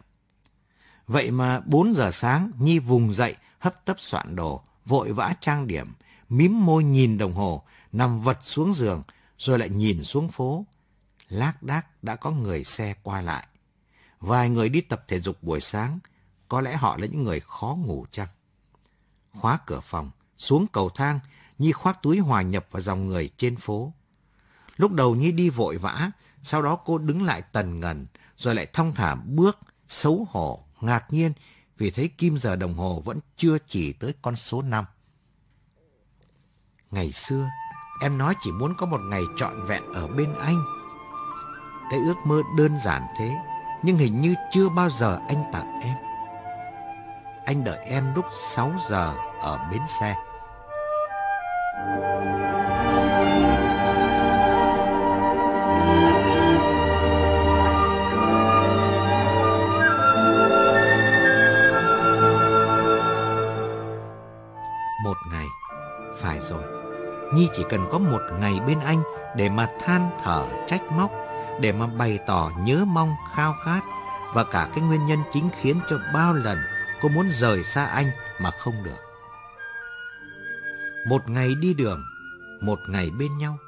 Vậy mà 4 giờ sáng, Nhi vùng dậy, hấp tấp soạn đồ, vội vã trang điểm, mím môi nhìn đồng hồ, nằm vật xuống giường, rồi lại nhìn xuống phố. Lác đác đã có người xe qua lại. Vài người đi tập thể dục buổi sáng, có lẽ họ là những người khó ngủ chăng? Khóa cửa phòng, xuống cầu thang, Nhi khoác túi hòa nhập vào dòng người trên phố. Lúc đầu Nhi đi vội vã, sau đó cô đứng lại tần ngần, rồi lại thong thả bước, xấu hổ ngạc nhiên vì thấy kim giờ đồng hồ vẫn chưa chỉ tới con số 5. Ngày xưa, em nói chỉ muốn có một ngày trọn vẹn ở bên anh. Cái ước mơ đơn giản thế, nhưng hình như chưa bao giờ anh tặng em. Anh đợi em lúc 6 giờ ở bến xe. Thank you. Nhi chỉ cần có một ngày bên anh để mà than thở trách móc, để mà bày tỏ nhớ mong khao khát và cả cái nguyên nhân chính khiến cho bao lần cô muốn rời xa anh mà không được. Một ngày đi đường, một ngày bên nhau.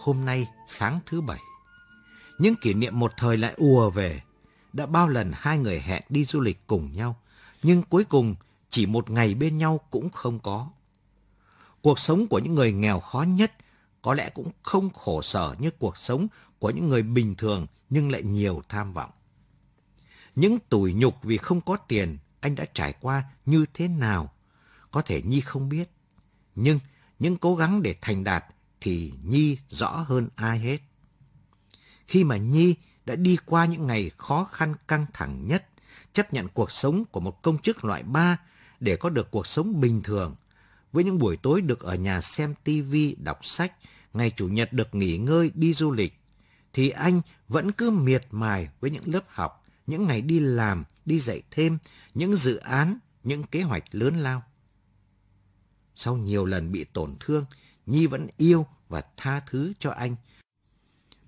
Hôm nay sáng thứ bảy, những kỷ niệm một thời lại ùa về. Đã bao lần hai người hẹn đi du lịch cùng nhau, nhưng cuối cùng chỉ một ngày bên nhau cũng không có. Cuộc sống của những người nghèo khó nhất có lẽ cũng không khổ sở như cuộc sống của những người bình thường nhưng lại nhiều tham vọng. Những tủi nhục vì không có tiền anh đã trải qua như thế nào, có thể Nhi không biết. Nhưng những cố gắng để thành đạt thì Nhi rõ hơn ai hết. Khi mà Nhi đã đi qua những ngày khó khăn căng thẳng nhất, chấp nhận cuộc sống của một công chức loại ba để có được cuộc sống bình thường, với những buổi tối được ở nhà xem tivi, đọc sách, ngày chủ nhật được nghỉ ngơi đi du lịch, thì anh vẫn cứ miệt mài với những lớp học, những ngày đi làm, đi dạy thêm, những dự án, những kế hoạch lớn lao. Sau nhiều lần bị tổn thương, Nhi vẫn yêu và tha thứ cho anh.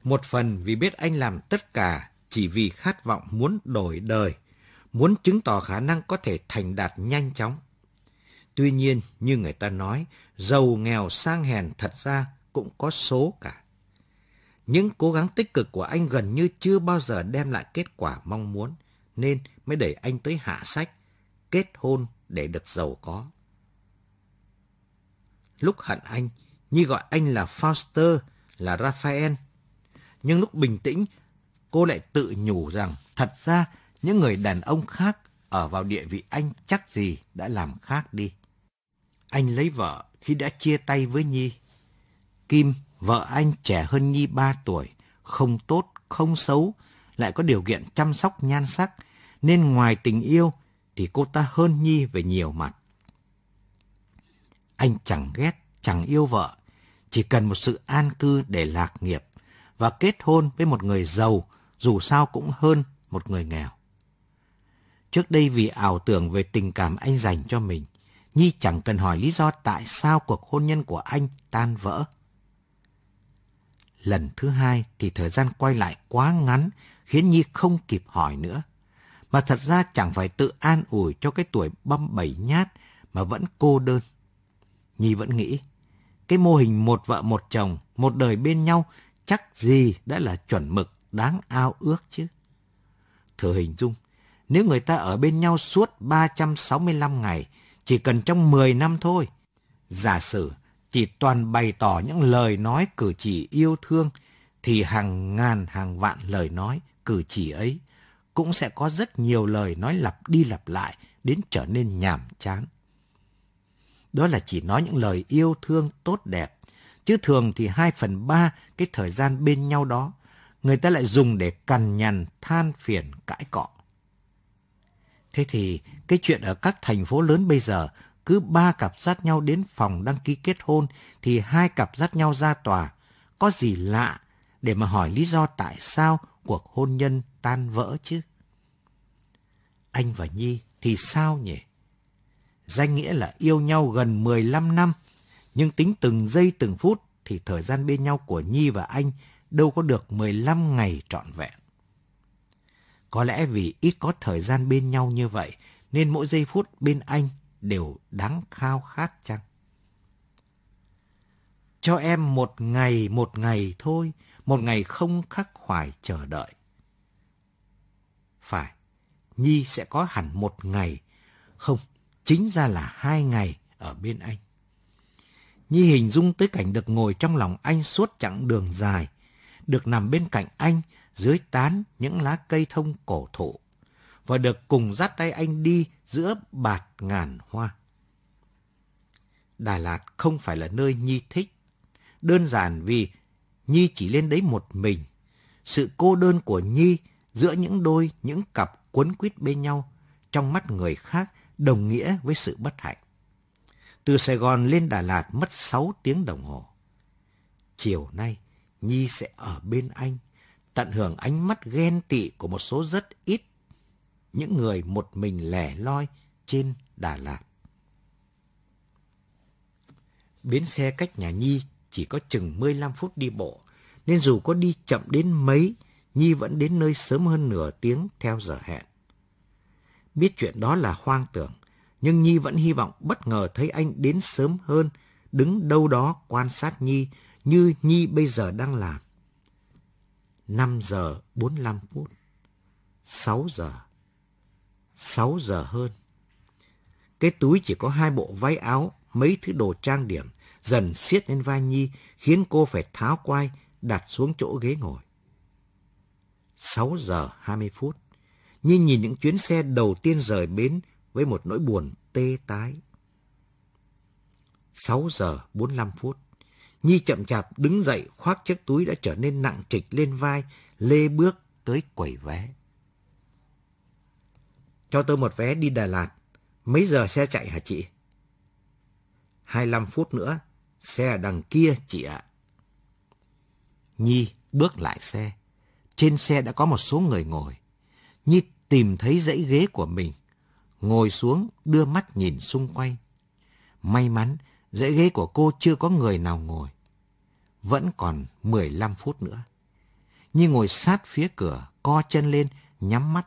Một phần vì biết anh làm tất cả chỉ vì khát vọng muốn đổi đời, muốn chứng tỏ khả năng có thể thành đạt nhanh chóng. Tuy nhiên, như người ta nói, giàu nghèo sang hèn thật ra cũng có số cả. Những cố gắng tích cực của anh gần như chưa bao giờ đem lại kết quả mong muốn, nên mới đẩy anh tới hạ sách, kết hôn để được giàu có. Lúc hận anh, Nhi gọi anh là foster là Raphael. Nhưng lúc bình tĩnh, cô lại tự nhủ rằng thật ra những người đàn ông khác ở vào địa vị anh chắc gì đã làm khác đi anh lấy vợ khi đã chia tay với Nhi. Kim, vợ anh trẻ hơn Nhi 3 tuổi, không tốt, không xấu, lại có điều kiện chăm sóc nhan sắc, nên ngoài tình yêu thì cô ta hơn Nhi về nhiều mặt. Anh chẳng ghét, chẳng yêu vợ, chỉ cần một sự an cư để lạc nghiệp và kết hôn với một người giàu dù sao cũng hơn một người nghèo. Trước đây vì ảo tưởng về tình cảm anh dành cho mình, Nhi chẳng cần hỏi lý do tại sao cuộc hôn nhân của anh tan vỡ. Lần thứ hai thì thời gian quay lại quá ngắn khiến Nhi không kịp hỏi nữa. Mà thật ra chẳng phải tự an ủi cho cái tuổi băm bảy nhát mà vẫn cô đơn. Nhi vẫn nghĩ, cái mô hình một vợ một chồng, một đời bên nhau chắc gì đã là chuẩn mực đáng ao ước chứ. Thử hình dung, nếu người ta ở bên nhau suốt 365 ngày chỉ cần trong 10 năm thôi. Giả sử chỉ toàn bày tỏ những lời nói cử chỉ yêu thương, thì hàng ngàn hàng vạn lời nói cử chỉ ấy cũng sẽ có rất nhiều lời nói lặp đi lặp lại đến trở nên nhàm chán. Đó là chỉ nói những lời yêu thương tốt đẹp, chứ thường thì 2 phần 3 cái thời gian bên nhau đó, người ta lại dùng để cằn nhằn, than phiền, cãi cọ. Thế thì cái chuyện ở các thành phố lớn bây giờ, cứ ba cặp sát nhau đến phòng đăng ký kết hôn thì hai cặp dắt nhau ra tòa. Có gì lạ để mà hỏi lý do tại sao cuộc hôn nhân tan vỡ chứ? Anh và Nhi thì sao nhỉ? Danh nghĩa là yêu nhau gần 15 năm, nhưng tính từng giây từng phút thì thời gian bên nhau của Nhi và anh đâu có được 15 ngày trọn vẹn. Có lẽ vì ít có thời gian bên nhau như vậy nên mỗi giây phút bên anh đều đáng khao khát chăng? Cho em một ngày một ngày thôi, một ngày không khắc khoải chờ đợi. Phải, Nhi sẽ có hẳn một ngày, không, chính ra là hai ngày ở bên anh. Nhi hình dung tới cảnh được ngồi trong lòng anh suốt chặng đường dài, được nằm bên cạnh anh dưới tán những lá cây thông cổ thụ, và được cùng dắt tay anh đi giữa bạt ngàn hoa. Đà Lạt không phải là nơi Nhi thích, đơn giản vì Nhi chỉ lên đấy một mình. Sự cô đơn của Nhi giữa những đôi, những cặp quấn quýt bên nhau trong mắt người khác đồng nghĩa với sự bất hạnh. Từ Sài Gòn lên Đà Lạt mất 6 tiếng đồng hồ. Chiều nay, Nhi sẽ ở bên anh, tận hưởng ánh mắt ghen tị của một số rất ít những người một mình lẻ loi trên Đà Lạt. Bến xe cách nhà Nhi chỉ có chừng 15 phút đi bộ, nên dù có đi chậm đến mấy, Nhi vẫn đến nơi sớm hơn nửa tiếng theo giờ hẹn. Biết chuyện đó là hoang tưởng, nhưng Nhi vẫn hy vọng bất ngờ thấy anh đến sớm hơn, đứng đâu đó quan sát Nhi như Nhi bây giờ đang làm. 5 giờ 45 phút, 6 giờ sáu giờ hơn. Cái túi chỉ có hai bộ váy áo, mấy thứ đồ trang điểm, dần siết lên vai Nhi, khiến cô phải tháo quai, đặt xuống chỗ ghế ngồi. sáu giờ hai mươi phút, Nhi nhìn những chuyến xe đầu tiên rời bến với một nỗi buồn tê tái. sáu giờ bốn lăm phút, Nhi chậm chạp đứng dậy khoác chiếc túi đã trở nên nặng trịch lên vai, lê bước tới quầy vé cho tôi một vé đi Đà Lạt. Mấy giờ xe chạy hả chị? 25 phút nữa, xe ở đằng kia chị ạ. Nhi bước lại xe. Trên xe đã có một số người ngồi. Nhi tìm thấy dãy ghế của mình. Ngồi xuống đưa mắt nhìn xung quanh. May mắn dãy ghế của cô chưa có người nào ngồi. Vẫn còn 15 phút nữa. Nhi ngồi sát phía cửa, co chân lên, nhắm mắt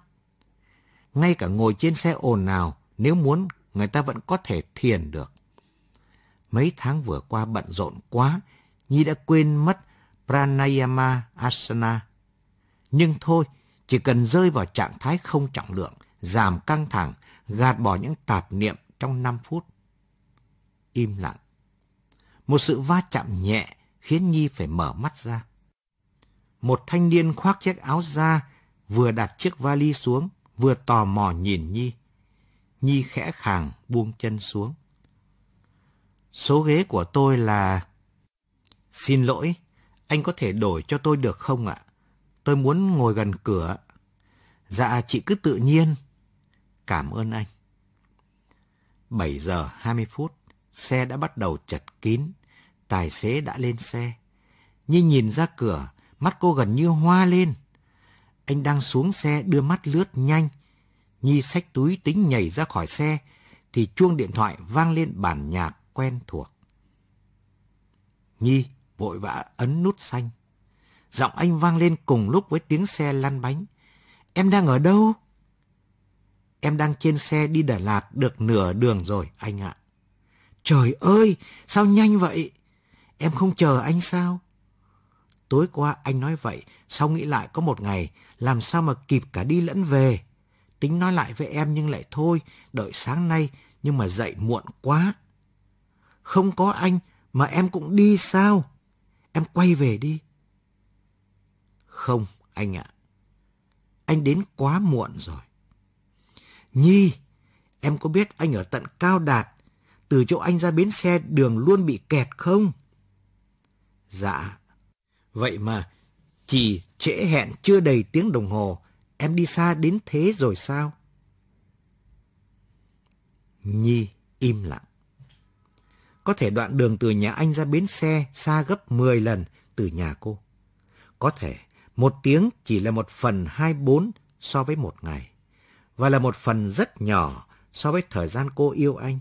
ngay cả ngồi trên xe ồn nào, nếu muốn người ta vẫn có thể thiền được. Mấy tháng vừa qua bận rộn quá, Nhi đã quên mất Pranayama Asana. Nhưng thôi, chỉ cần rơi vào trạng thái không trọng lượng, giảm căng thẳng, gạt bỏ những tạp niệm trong 5 phút. Im lặng. Một sự va chạm nhẹ khiến Nhi phải mở mắt ra. Một thanh niên khoác chiếc áo da vừa đặt chiếc vali xuống vừa tò mò nhìn Nhi. Nhi khẽ khàng buông chân xuống. Số ghế của tôi là... Xin lỗi, anh có thể đổi cho tôi được không ạ? Tôi muốn ngồi gần cửa. Dạ, chị cứ tự nhiên. Cảm ơn anh. 7 giờ 20 phút, xe đã bắt đầu chật kín. Tài xế đã lên xe. Nhi nhìn ra cửa, mắt cô gần như hoa lên anh đang xuống xe đưa mắt lướt nhanh. Nhi xách túi tính nhảy ra khỏi xe, thì chuông điện thoại vang lên bản nhạc quen thuộc. Nhi vội vã ấn nút xanh. Giọng anh vang lên cùng lúc với tiếng xe lăn bánh. Em đang ở đâu? Em đang trên xe đi Đà Lạt được nửa đường rồi, anh ạ. Trời ơi, sao nhanh vậy? Em không chờ anh sao? Tối qua anh nói vậy, sau nghĩ lại có một ngày làm sao mà kịp cả đi lẫn về. Tính nói lại với em nhưng lại thôi, đợi sáng nay nhưng mà dậy muộn quá. Không có anh mà em cũng đi sao? Em quay về đi. Không, anh ạ. Anh đến quá muộn rồi. Nhi, em có biết anh ở tận Cao Đạt, từ chỗ anh ra bến xe đường luôn bị kẹt không? Dạ. Vậy mà chỉ trễ hẹn chưa đầy tiếng đồng hồ, em đi xa đến thế rồi sao? Nhi im lặng. Có thể đoạn đường từ nhà anh ra bến xe xa gấp 10 lần từ nhà cô. Có thể một tiếng chỉ là một phần 24 so với một ngày, và là một phần rất nhỏ so với thời gian cô yêu anh.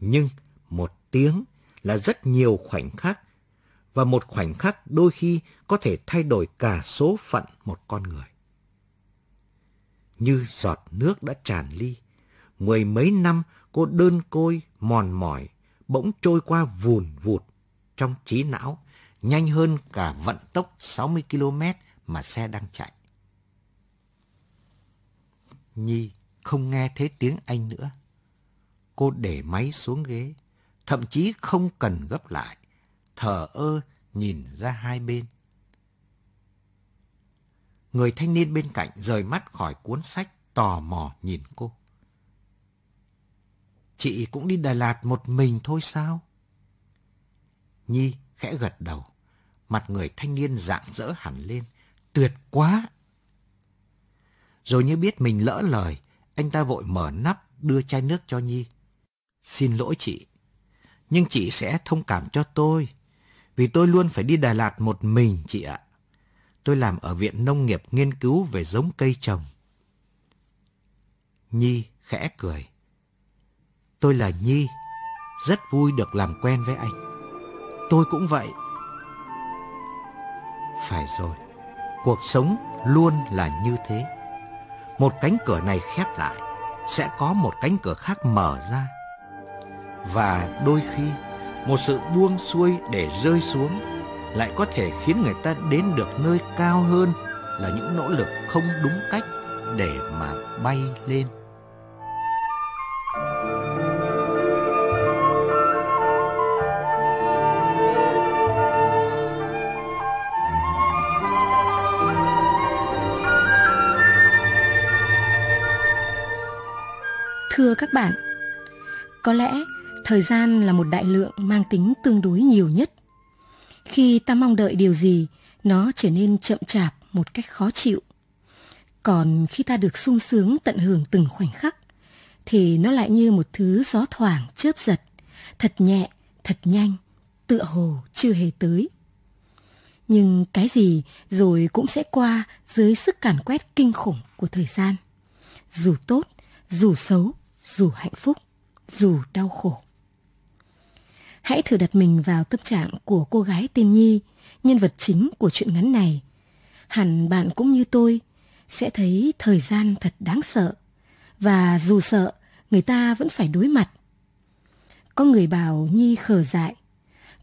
Nhưng một tiếng là rất nhiều khoảnh khắc và một khoảnh khắc đôi khi có thể thay đổi cả số phận một con người. Như giọt nước đã tràn ly, mười mấy năm cô đơn côi, mòn mỏi, bỗng trôi qua vùn vụt trong trí não, nhanh hơn cả vận tốc 60 km mà xe đang chạy. Nhi không nghe thấy tiếng Anh nữa. Cô để máy xuống ghế, thậm chí không cần gấp lại thờ ơ nhìn ra hai bên. Người thanh niên bên cạnh rời mắt khỏi cuốn sách tò mò nhìn cô. Chị cũng đi Đà Lạt một mình thôi sao? Nhi khẽ gật đầu, mặt người thanh niên rạng rỡ hẳn lên, tuyệt quá. Rồi như biết mình lỡ lời, anh ta vội mở nắp đưa chai nước cho Nhi. Xin lỗi chị, nhưng chị sẽ thông cảm cho tôi vì tôi luôn phải đi Đà Lạt một mình chị ạ. Tôi làm ở Viện Nông nghiệp nghiên cứu về giống cây trồng. Nhi khẽ cười. Tôi là Nhi, rất vui được làm quen với anh. Tôi cũng vậy. Phải rồi, cuộc sống luôn là như thế. Một cánh cửa này khép lại, sẽ có một cánh cửa khác mở ra. Và đôi khi một sự buông xuôi để rơi xuống lại có thể khiến người ta đến được nơi cao hơn là những nỗ lực không đúng cách để mà bay lên. Thưa các bạn, có lẽ thời gian là một đại lượng mang tính tương đối nhiều nhất khi ta mong đợi điều gì nó trở nên chậm chạp một cách khó chịu còn khi ta được sung sướng tận hưởng từng khoảnh khắc thì nó lại như một thứ gió thoảng chớp giật thật nhẹ thật nhanh tựa hồ chưa hề tới nhưng cái gì rồi cũng sẽ qua dưới sức cản quét kinh khủng của thời gian dù tốt dù xấu dù hạnh phúc dù đau khổ Hãy thử đặt mình vào tâm trạng của cô gái tên Nhi, nhân vật chính của truyện ngắn này. Hẳn bạn cũng như tôi sẽ thấy thời gian thật đáng sợ và dù sợ, người ta vẫn phải đối mặt. Có người bảo Nhi khờ dại,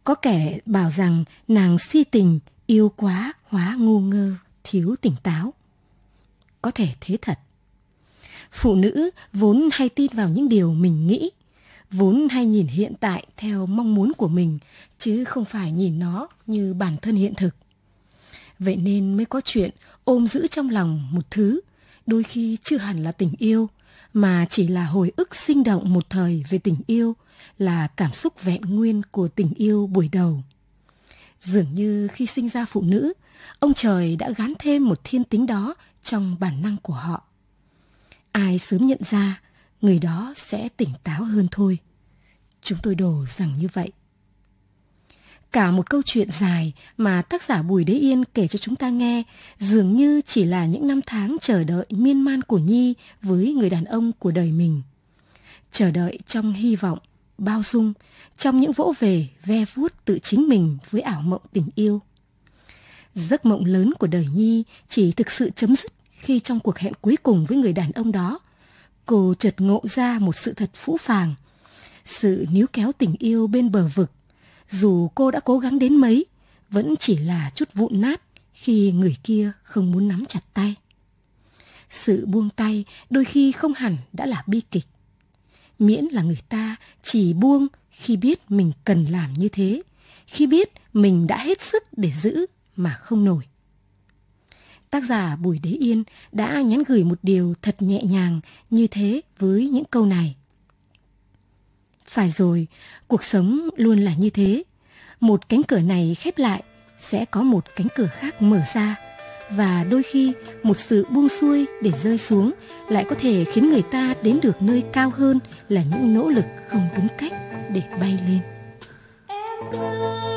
có kẻ bảo rằng nàng si tình, yêu quá, hóa ngu ngơ, thiếu tỉnh táo. Có thể thế thật. Phụ nữ vốn hay tin vào những điều mình nghĩ, vốn hay nhìn hiện tại theo mong muốn của mình chứ không phải nhìn nó như bản thân hiện thực vậy nên mới có chuyện ôm giữ trong lòng một thứ đôi khi chưa hẳn là tình yêu mà chỉ là hồi ức sinh động một thời về tình yêu là cảm xúc vẹn nguyên của tình yêu buổi đầu dường như khi sinh ra phụ nữ ông trời đã gán thêm một thiên tính đó trong bản năng của họ ai sớm nhận ra người đó sẽ tỉnh táo hơn thôi. Chúng tôi đồ rằng như vậy. Cả một câu chuyện dài mà tác giả Bùi Đế Yên kể cho chúng ta nghe dường như chỉ là những năm tháng chờ đợi miên man của Nhi với người đàn ông của đời mình. Chờ đợi trong hy vọng, bao dung, trong những vỗ về ve vuốt tự chính mình với ảo mộng tình yêu. Giấc mộng lớn của đời Nhi chỉ thực sự chấm dứt khi trong cuộc hẹn cuối cùng với người đàn ông đó, cô chợt ngộ ra một sự thật phũ phàng. Sự níu kéo tình yêu bên bờ vực, dù cô đã cố gắng đến mấy, vẫn chỉ là chút vụn nát khi người kia không muốn nắm chặt tay. Sự buông tay đôi khi không hẳn đã là bi kịch. Miễn là người ta chỉ buông khi biết mình cần làm như thế, khi biết mình đã hết sức để giữ mà không nổi tác giả Bùi Đế Yên đã nhắn gửi một điều thật nhẹ nhàng như thế với những câu này. Phải rồi, cuộc sống luôn là như thế. Một cánh cửa này khép lại sẽ có một cánh cửa khác mở ra và đôi khi một sự buông xuôi để rơi xuống lại có thể khiến người ta đến được nơi cao hơn là những nỗ lực không đúng cách để bay lên. Em ơi.